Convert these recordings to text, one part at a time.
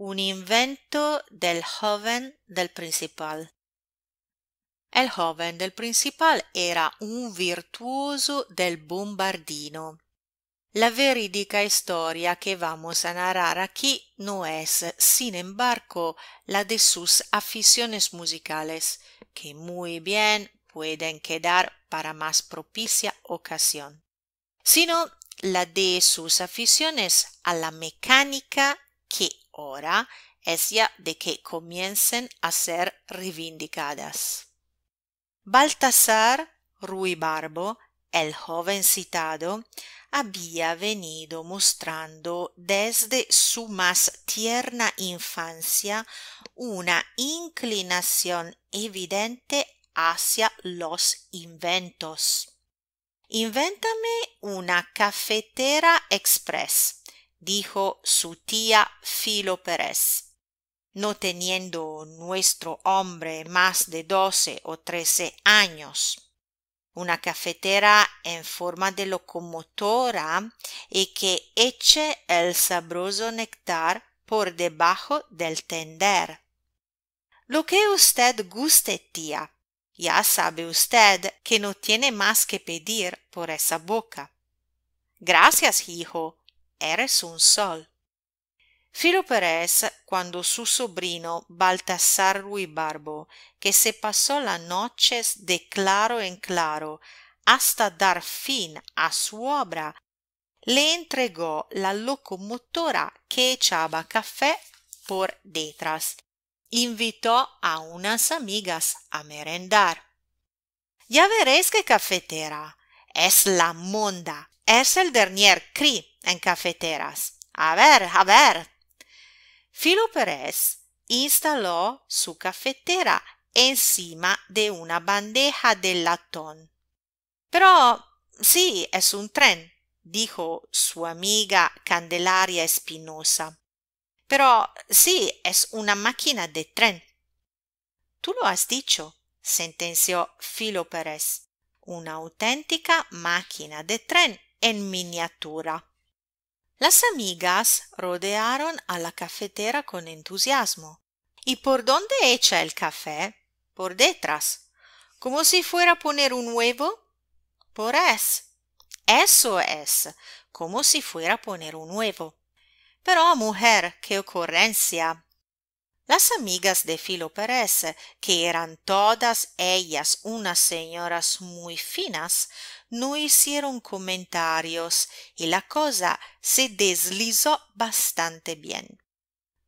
un invento del joven del principal. El joven del principal era un virtuoso del bombardino. La verídica historia que vamos a narrar aquí no es, sin embargo, la de sus aficiones musicales, que muy bien pueden quedar para más propicia ocasión, sino la de sus aficiones a la mecánica que Ora es ya de que comiencen a ser reivindicadas. Baltasar Rui Barbo, el joven citado, había venido mostrando desde su más tierna infancia una inclinación evidente hacia los inventos. Invéntame una cafetera express dijo su tía Filo Pérez. No teniendo nuestro hombre más de doce o trece años, una cafetera en forma de locomotora y que eche el sabroso néctar por debajo del tender. Lo que usted guste, tía. Ya sabe usted que no tiene más que pedir por esa boca. Gracias, hijo, eres un sol. Filo Pérez, cuando su sobrino Baltasar Ruibarbo, che se passò la noches de claro en claro hasta dar fin a su obra, le entregò la locomotora che echaba café por detrás. Invitó a unas amigas a merendar. Ya veréis qué cafetera. Es la monda. Es el dernier cri en cafeteras. A ver, a ver. Filo Pérez instaló su cafetera encima de una bandeja de latón. Pero sí, es un tren, dijo su amiga Candelaria Espinosa. Pero sí, es una máquina de tren. Tú lo has dicho, sentenció Filo Pérez. Una auténtica máquina de tren en miniatura. Las amigas rodearon a la cafetera con entusiasmo. ¿Y por dónde echa el café? Por detrás. Como si fuera a poner un huevo. Por es. Eso es. Como si fuera a poner un huevo. Pero, mujer, qué ocurrencia. Las amigas de Filo Pérez, que eran todas ellas unas señoras muy finas, no hicieron comentarios y la cosa se deslizó bastante bien.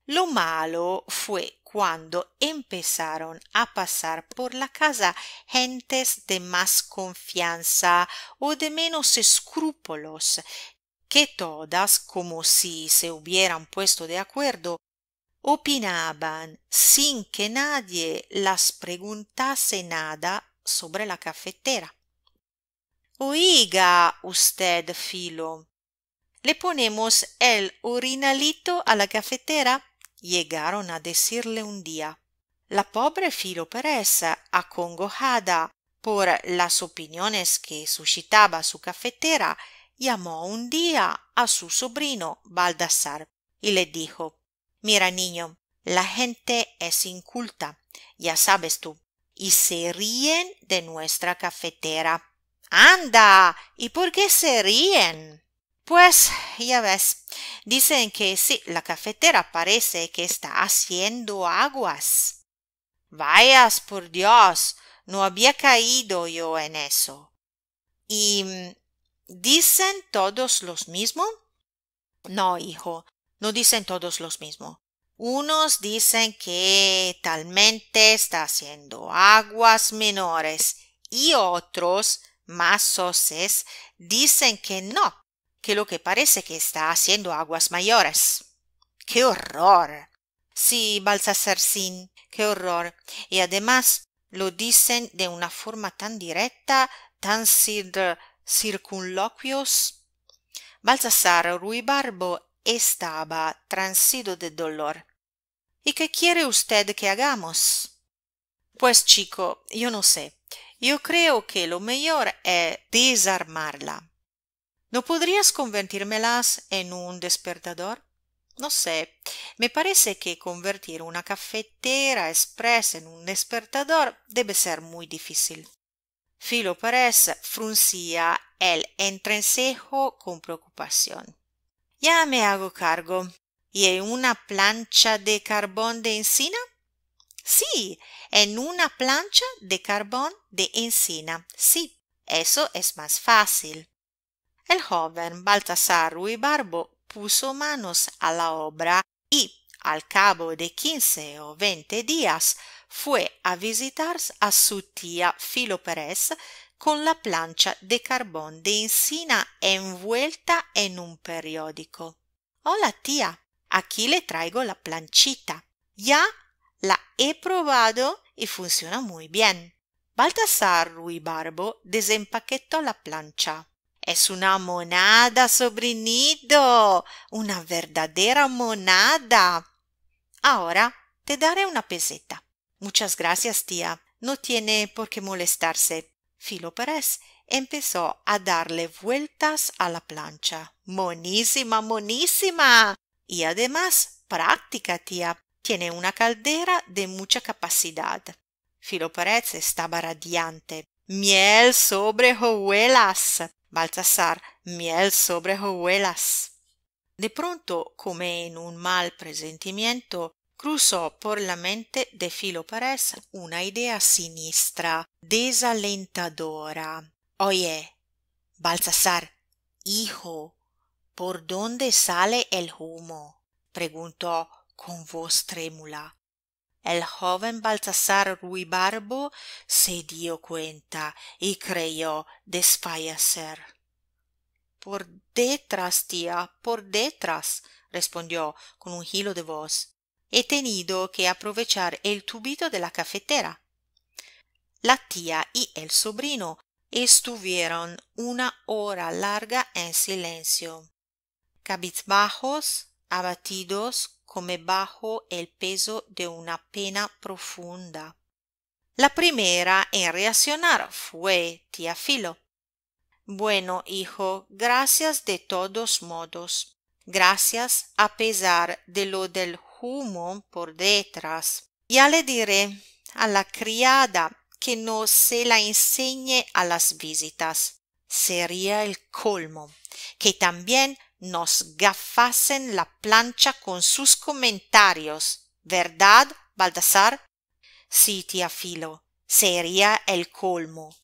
Lo malo fue cuando empezaron a pasar por la casa gentes de más confianza o de menos escrúpulos, que todas, como si se hubieran puesto de acuerdo, opinaban sin que nadie las preguntase nada sobre la cafetera. Oiga usted, Filo. Le ponemos el orinalito a la cafetera, llegaron a decirle un día. La pobre Filo Pérez, acongojada por las opiniones que suscitaba su cafetera, llamó un día a su sobrino Baldassar y le dijo Mira, niño, la gente es inculta, ya sabes tú, y se ríen de nuestra cafetera Anda. ¿Y por qué se ríen? Pues ya ves, dicen que sí, la cafetera parece que está haciendo aguas. Vayas, por Dios, no había caído yo en eso. ¿Y mm, dicen todos los mismos? No, hijo, no dicen todos los mismos. Unos dicen que talmente está haciendo aguas menores y otros mas dicen que no, que lo que parece que está haciendo aguas mayores. ¡Qué horror! Sí, Baltasar Sin, qué horror. Y además lo dicen de una forma tan directa, tan sin circunloquios. Baltasar Ruibarbo estaba transido de dolor. ¿Y qué quiere usted que hagamos? Pues chico, yo no sé. Yo creo que lo mejor es desarmarla. ¿No podrías convertírmelas en un despertador? No sé, me parece que convertir una cafetera expresa en un despertador debe ser muy difícil. Filo Pérez fruncía el entrecejo con preocupación. Ya me hago cargo. ¿Y una plancha de carbón de encina? Sí, en una plancha de carbón de encina. Sí, eso es más fácil. El joven Baltasar Ruibarbo puso manos a la obra y, al cabo de quince o veinte días, fue a visitar a su tía Pérez con la plancha de carbón de encina envuelta en un periódico. Hola tía, aquí le traigo la planchita. Ya la he probado y funciona muy bien. Baltasar Barbo desempaquetó la plancha. Es una monada, sobrinito, una verdadera monada. Ahora te daré una peseta. Muchas gracias, tía. No tiene por qué molestarse. Filo Pérez empezó a darle vueltas a la plancha. Monísima, monísima. Y además práctica, tía. tiene una caldera de mucha capacidad. Filo Pérez estaba radiante. Miel sobre hojuelas. Baltasar, miel sobre hojuelas. De pronto, come en un mal presentimiento, cruzó por la mente de Filo Pérez una idea sinistra, desalentadora. Oye, Baltasar, hijo, ¿por dónde sale el humo? preguntó con voz trémula el joven baltasar ruibarbo se dio cuenta y creyó desfallecer por detrás tía por detrás respondió con un hilo de voz he tenido que aprovechar el tubito de la cafetera la tía y el sobrino estuvieron una hora larga en silencio cabizbajos abatidos bajo el peso de una pena profunda. La primera en reaccionar fue tía Filo. Bueno, hijo, gracias de todos modos. Gracias a pesar de lo del humo por detrás. Ya le diré a la criada que no se la enseñe a las visitas. Sería el colmo, que también nos gafasen la plancha con sus comentarios. ¿Verdad, Baldassar? Sí, tía Filo, sería el colmo.